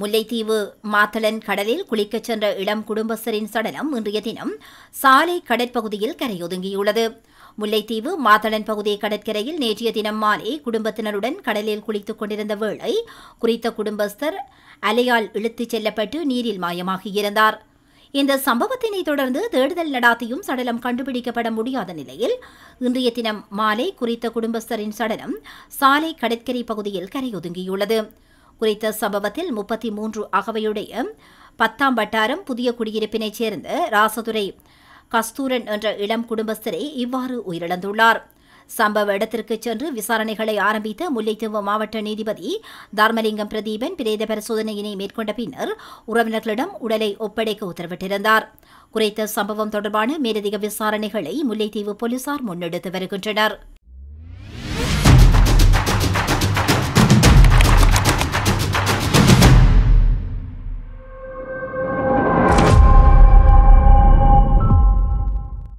முல்லைத்தீவு மாத்தளன் கடலில் குளிக்கச் சென்ற இளம் குடும்பஸ்தரின் சடலம் இன்றைய தினம் சாலை கடற்பகுதியில் கரையொதுங்கியுள்ளது முல்லைத்தீவு மாத்தளன் பகுதி கடற்கரையில் நேற்றைய தினம் மாலை குடும்பத்தினருடன் கடலில் குளித்துக் கொண்டிருந்த வேளை குறித்த குடும்பஸ்தர் அலையால் இழுத்துச் செல்லப்பட்டு நீரில் மாயமாகியிருந்தார் இந்த சம்பவத்தினை தொடர்ந்து தேடுதல் நடாத்தியும் சடலம் கண்டுபிடிக்கப்பட முடியாத நிலையில் இன்றைய தினம் மாலை குறித்த குடும்பஸ்தரின் சடலம் சாலை கடற்கரை பகுதியில் கரையொதுங்கியுள்ளது குறித்த சம்பவத்தில் முப்பத்தி மூன்று அகவையுடைய பத்தாம் வட்டாரம் புதிய குடியிருப்பினைச் சேர்ந்த ராசதுரை கஸ்தூரன் என்ற இளம் குடும்பஸ்தரை இவ்வாறு உயிரிழந்துள்ளார் சம்பவ இடத்திற்கு சென்று விசாரணைகளை ஆரம்பித்த முல்லைத்தீவு மாவட்ட நீதிபதி தர்மலிங்கம் பிரதீபன் பிரேத பரிசோதனையினை மேற்கொண்ட பின்னர் உறவினர்களிடம் உடலை ஒப்படைக்க உத்தரவிட்டிருந்தார் குறித்த சம்பவம் தொடர்பான மேலதிக விசாரணைகளை முல்லைத்தீவு போலீசார் முன்னெடுத்து வருகின்றனர்